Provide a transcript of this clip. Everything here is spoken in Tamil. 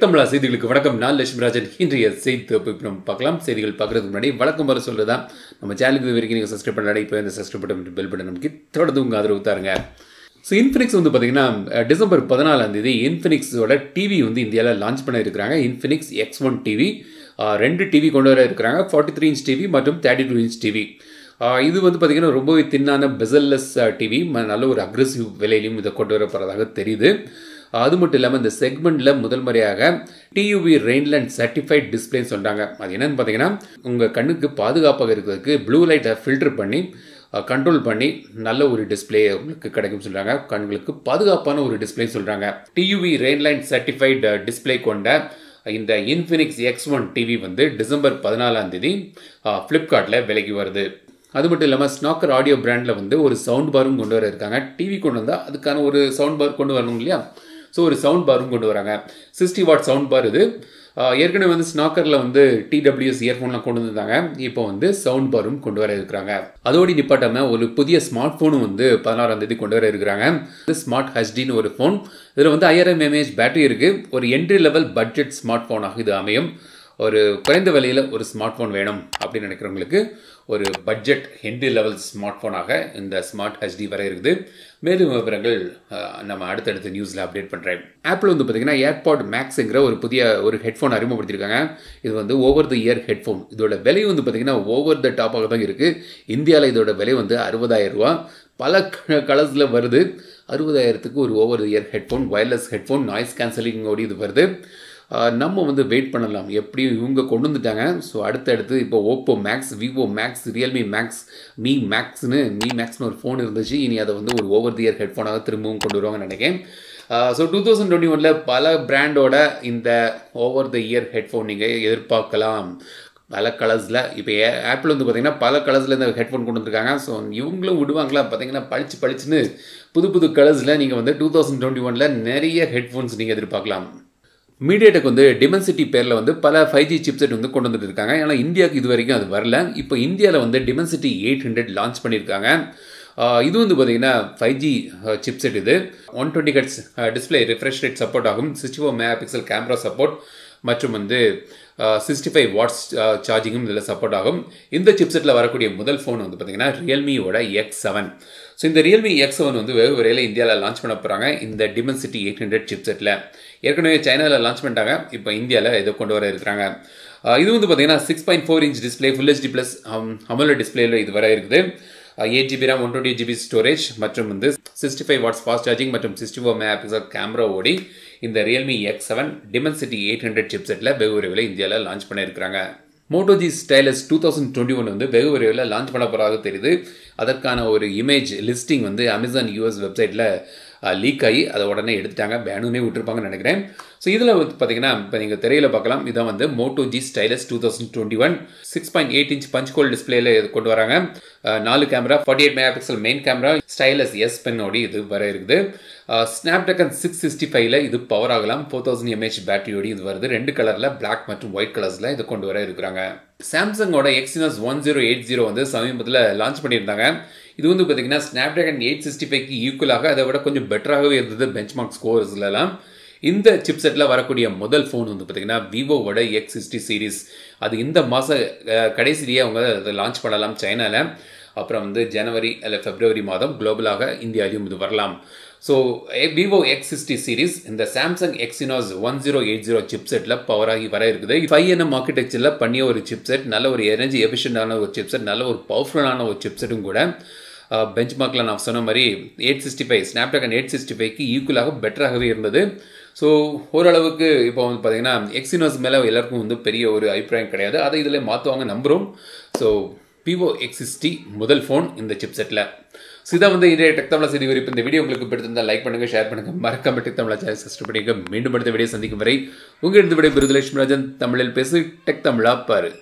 தமிழா செய்திகளுக்கு வணக்கம் நான் லட்சுமிராஜன் இன்றைய செய்தி தொகுப்பு நம்ம பார்க்கலாம் செய்திகள் பார்க்குறதுக்கு முன்னாடி வழக்கம் வர சொல்கிறது தான் நம்ம சேனலுக்கு இது வரைக்கும் நீங்கள் சப்ஸ்கிரைப் பண்ணாடி இப்போ இந்த சப்ஸ்கிரைப் பண்ணி பெல் பட்டன் நமக்கு தொடர்ந்து உங்கள் ஆதரவு தாருங்க ஸோ இன்ஃபினிக்ஸ் வந்து பார்த்தீங்கன்னா டிசம்பர் பதினாலாம் தேதி இன்ஃபினிக்ஸோட டிவி வந்து இந்தியாவில் லான்ச் பண்ண இருக்கிறாங்க இன்ஃபினிக்ஸ் எக்ஸ் ஒன் டிவி ரெண்டு டிவி கொண்டு வர இருக்கிறாங்க ஃபார்ட்டி த்ரீ இன்ச் டிவி மற்றும் தேர்ட்டி டூ இன்ச் டிவி இது வந்து பார்த்திங்கன்னா ரொம்பவே தின்னான பெசல்லெஸ் டிவி நல்ல ஒரு அக்ரெசிவ் விலையிலையும் இதை கொண்டு வரப்படுறதாக தெரியுது அது மட்டும் இல்லாமல் இந்த செக்மெண்ட்டில் முதல் முறையாக டியூவி ரெயின்லேண்ட் சர்டிஃபைட் டிஸ்பிளேன்னு சொல்கிறாங்க அது என்னென்னு பார்த்தீங்கன்னா உங்கள் கண்ணுக்கு பாதுகாப்பாக இருக்கிறதுக்கு ப்ளூ லைட்டை ஃபில்டர் பண்ணி கண்ட்ரோல் பண்ணி நல்ல ஒரு டிஸ்பிளே உங்களுக்கு கிடைக்கும் சொல்கிறாங்க கண்களுக்கு பாதுகாப்பான ஒரு டிஸ்பிளே சொல்கிறாங்க டியூவி ரெயின்லைன் சர்டிஃபைட் டிஸ்பிளே கொண்ட இந்த இன்ஃபினிக்ஸ் எக்ஸ் ஒன் டிவி வந்து டிசம்பர் பதினாலாம் தேதி ஃப்ளிப்கார்ட்டில் விலைக்கு வருது அது மட்டும் இல்லாமல் ஸ்னாக்கர் ஆடியோ பிராண்டில் வந்து ஒரு சவுண்ட் பாரும் கொண்டு வர இருக்காங்க டிவி கொண்டு வந்தால் அதுக்கான ஒரு சவுண்ட் பார் கொண்டு வரணும் இல்லையா ஸோ ஒரு சவுண்ட் பாரும் கொண்டு வராங்க சிக்ஸ்டி வாட் சவுண்ட் பார் இது ஏற்கனவே வந்து ஸ்னாக்கரில் வந்து டிடபிள்யூஎஸ் இயர்ஃபோன்லாம் கொண்டு வந்திருந்தாங்க இப்போ வந்து சவுண்ட் பாரும் கொண்டு வர இருக்கிறாங்க அதோடு நிப்பாட்டாமல் ஒரு புதிய ஸ்மார்ட் ஃபோனும் வந்து பதினாறாம் தேதி கொண்டு வர இருக்கிறாங்க இது ஸ்மார்ட் ஹெச்டின்னு ஒரு ஃபோன் இதில் வந்து ஐயாயிரம் எம்ஏஹெச் பேட்டரி இருக்குது ஒரு என்ட்ரி லெவல் பட்ஜெட் ஸ்மார்ட் ஃபோனாக இது அமையும் ஒரு குறைந்த விலையில் ஒரு ஸ்மார்ட் ஃபோன் வேணும் அப்படின்னு நினைக்கிறவங்களுக்கு ஒரு பட்ஜெட் ஹென்ரி லெவல் ஸ்மார்ட் ஃபோனாக இந்த ஸ்மார்ட் ஹெச்டி வரை இருக்குது மேலும் விவரங்கள் நம்ம அடுத்தடுத்த நியூஸில் அப்டேட் பண்ணுறேன் ஆப்பிள் வந்து பார்த்திங்கன்னா ஏர்பாட் மேக்ஸுங்கிற ஒரு புதிய ஒரு ஹெட்ஃபோன் அறிமுகப்படுத்தியிருக்காங்க இது வந்து ஓவர் த இயர் ஹெட்ஃபோன் இதோட விலை வந்து பார்த்திங்கன்னா ஓவர் த டாப்பாக தான் இருக்குது இந்தியாவில் இதோட விலை வந்து அறுபதாயிரம் ரூபா பல கலர்ஸில் வருது அறுபதாயிரத்துக்கு ஒரு over ear headphone wireless headphone noise ஓடி இது வருது நம்ம வந்து வெயிட் பண்ணலாம் எப்படியும் இவங்க கொண்டு வந்துட்டாங்க ஸோ அடுத்தடுத்து இப்போ Oppo Max Vivo Max Realme Max Mi மேக்ஸ்னு மீ மேக்ஸ்னு ஒரு ஃபோன் இருந்துச்சு இனி அதை வந்து ஒரு ஓவர் தி இயர் ஹெட்ஃபோனாக திரும்பவும் கொண்டு வருவாங்கன்னு நினைக்கிறேன் ஸோ டூ தௌசண்ட் டுவெண்ட்டி ஒனில் பல பிராண்டோட இந்த ஓவர் த இயர் ஹெட்ஃபோன் நீங்கள் எதிர்பார்க்கலாம் பல கலர்ஸில் இப்போ ஏ ஆப்பிள் வந்து பார்த்திங்கன்னா பல கலர்ஸில் இந்த ஹெட்ஃபோன் கொண்டு வந்திருக்காங்க ஸோ இவங்களும் விடுவாங்களா பார்த்தீங்கன்னா பளிச்சு பளிச்சுன்னு புது புது கலர்ஸில் நீங்கள் வந்து டூ தௌசண்ட் டுவெண்ட்டி ஒனில் நிறைய ஹெட்ஃபோன்ஸ் நீங்கள் எதிர்பார்க்கலாம் மீடியாடெக் வந்து டிமென்சிட்டி பேரில் வந்து பல ஃபைவ் ஜி சிப்செட் வந்து கொண்டு வந்துட்டு இருக்காங்க ஏன்னா இந்தியாவுக்கு இது வரைக்கும் அது வரல இப்போ இந்தியாவில் வந்து டிமென்சிட்டி எயிட் ஹண்ட்ரட் லான்ச் பண்ணியிருக்காங்க இது வந்து பார்த்திங்கன்னா ஃபைவ் ஜி சிப்செட் இது one twenty hertz display refresh rate support ஆகும் sixty four mega pixel camera support மற்றும் வந்து சிக்ஸ்டி ஃபைவ் வாட்ஸ் சார்ஜிங்கும் இதில் சப்போர்ட் ஆகும் இந்த சிப்செட்டில் வரக்கூடிய முதல் ஃபோன் வந்து பார்த்தீங்கன்னா ரியல்மியோட எக்ஸ் செவன் ஸோ இந்த ரியல்மி எக்ஸ் செவன் வந்து வெகு விரைவில் இந்தியாவில் லான்ச் பண்ண போகிறாங்க இந்த டிமென்சிட்டி எயிட் ஹண்ட்ரட் சிப்செட்டில் ஏற்கனவே சைனாவில் லான்ச் பண்ணிட்டாங்க இப்போ இந்தியாவில் இதை கொண்டு வர இருக்கிறாங்க இது வந்து பார்த்தீங்கன்னா six point four inch display full HD plus AMOLED டிஸ்பிளேயில் இது வர இருக்குது eight GB RAM one twenty GB storage மற்றும் வந்து sixty five watts fast charging மற்றும் sixty four mega pixel camera ஓடி இந்த Realme X seven Dimensity eight hundred சிப்செட்டில் வெகு விரைவில் இந்தியாவில் லான்ச் பண்ணியிருக்காங்க Moto G Stylus two thousand twenty one வந்து வெகு விரைவில் லான்ச் பண்ண போகிறதாக தெரியுது அதற்கான ஒரு இமேஜ் லிஸ்டிங் வந்து அமேசான் யூஎஸ் வெப்சைட்டில் லீக் ஆகி அதை உடனே எடுத்துட்டாங்க பேனுமே விட்டுருப்பாங்கன்னு நினைக்கிறேன் ஸோ இதில் வந்து பார்த்தீங்கன்னா இப்போ நீங்கள் திரையில் பார்க்கலாம் இதான் வந்து Moto G Stylus two thousand twenty one six point eight inch punch hole டிஸ்பிளேல இது கொண்டு வராங்க நாலு camera forty eight mega pixel main camera stylus S பென்னோடி இது வர இருக்குது ஸ்னாப்ட்ராகன் சிக்ஸ் சிக்ஸ்டி ஃபைவ்ல இது பவர் ஆகலாம் ஃபோர் தௌசண்ட் எம்ஹெச் பேட்டரியோடு இது வருது ரெண்டு கலரில் பிளாக் மற்றும் ஒயிட் கலர்ஸில் இது கொண்டு வர இருக்கிறாங்க சாம்சங்கோட Exynos one zero eight zero வந்து சமீபத்தில் லான்ச் பண்ணியிருந்தாங்க இது வந்து பார்த்தீங்கன்னா ஸ்னாப்ட்ராகன் எயிட் சிக்ஸ்டி ஃபைவ்க்கு ஈக்குவலாக அதை விட கொஞ்சம் பெட்டராகவே இருந்தது பெஞ்ச்மார்க் ஸ்கோர்ஸ்லலாம் இந்த சிப்செட்டில் வரக்கூடிய முதல் ஃபோன் வந்து பார்த்தீங்கன்னா விவோவோட எக்ஸ் சிக்ஸ்டி சீரீஸ் அது இந்த மாத கடைசிலேயே அவங்க அதை லான்ச் பண்ணலாம் சைனாவில் அப்புறம் வந்து ஜனவரி இல்லை ஃபெப்ரவரி மாதம் குளோபலாக இந்தியாவிலும் இது வரலாம் so Vivo X sixty series இந்த Samsung Exynos one zero eight zero சிப்செட்டில் பவராகி வர இருக்குது ஃபைவ் என்எம் ஆர்கிடெக்சரில் பண்ணிய ஒரு சிப்செட் நல்ல ஒரு எனர்ஜி எஃபிஷியண்டான ஒரு சிப்செட் நல்ல ஒரு பவர்ஃபுல்லான ஒரு சிப்செட்டும் கூட பெஞ்ச் நான் சொன்ன மாதிரி eight sixty five Snapdragon eight sixty ஃபைவ்க்கு ஈக்குவலாக பெட்டராகவே இருந்தது ஸோ ஓரளவுக்கு இப்போ வந்து பார்த்திங்கன்னா எக்ஸினோஸ் மேலே எல்லாருக்கும் வந்து பெரிய ஒரு அபிப்பிராயம் கிடையாது அதை இதில் மாற்றுவாங்க நம்புகிறோம் ஸோ விவோ எக்ஸிஸ்டி முதல் ஃபோன் இந்த சிப்செட்டில் ஸோ சிதா வந்து இதே டெக் தமிழா செய்தி குறிப்பு இந்த வீடியோ உங்களுக்கு பிடித்திருந்தால் லைக் பண்ணுங்கள் ஷேர் பண்ணுங்கள் மறக்காம டெக் தமிழா சேனல் சப்ஸ்கிரைப் பண்ணிக்க மீண்டும் அடுத்த வீடியோ சந்திக்கும் வரை உங்கள் இருந்து விட பிருதுலட்சுமி ராஜன் தமிழில் பேசு டெக் தமிழா பாரு